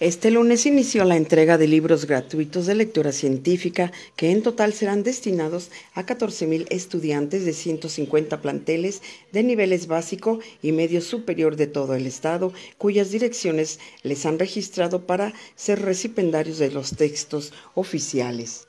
Este lunes inició la entrega de libros gratuitos de lectura científica que en total serán destinados a 14.000 estudiantes de 150 planteles de niveles básico y medio superior de todo el estado, cuyas direcciones les han registrado para ser recipendarios de los textos oficiales.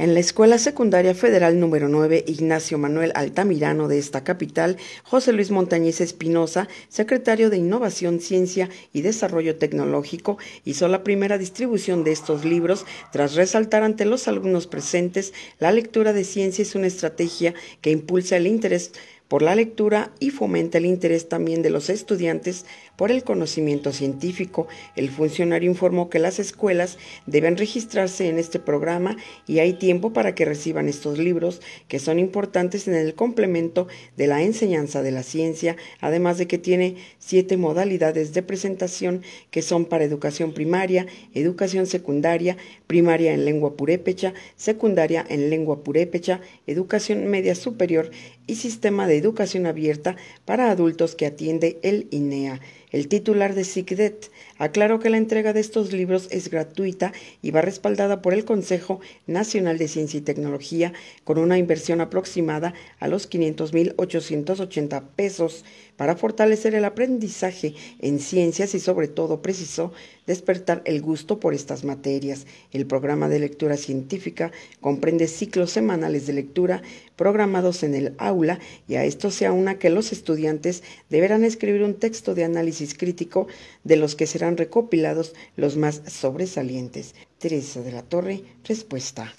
En la Escuela Secundaria Federal número 9 Ignacio Manuel Altamirano de esta capital, José Luis Montañez Espinosa, secretario de Innovación, Ciencia y Desarrollo Tecnológico, hizo la primera distribución de estos libros tras resaltar ante los alumnos presentes la lectura de ciencia es una estrategia que impulsa el interés por la lectura y fomenta el interés también de los estudiantes por el conocimiento científico. El funcionario informó que las escuelas deben registrarse en este programa y hay tiempo para que reciban estos libros que son importantes en el complemento de la enseñanza de la ciencia, además de que tiene siete modalidades de presentación que son para educación primaria, educación secundaria, primaria en lengua purépecha, secundaria en lengua purépecha, educación media superior y sistema de Educación Abierta para Adultos que atiende el INEA. El titular de SICDET aclaró que la entrega de estos libros es gratuita y va respaldada por el Consejo Nacional de Ciencia y Tecnología con una inversión aproximada a los 500.880 pesos para fortalecer el aprendizaje en ciencias y sobre todo precisó despertar el gusto por estas materias. El programa de lectura científica comprende ciclos semanales de lectura programados en el aula y a esto se aúna que los estudiantes deberán escribir un texto de análisis crítico de los que serán recopilados los más sobresalientes. Teresa de la Torre, respuesta.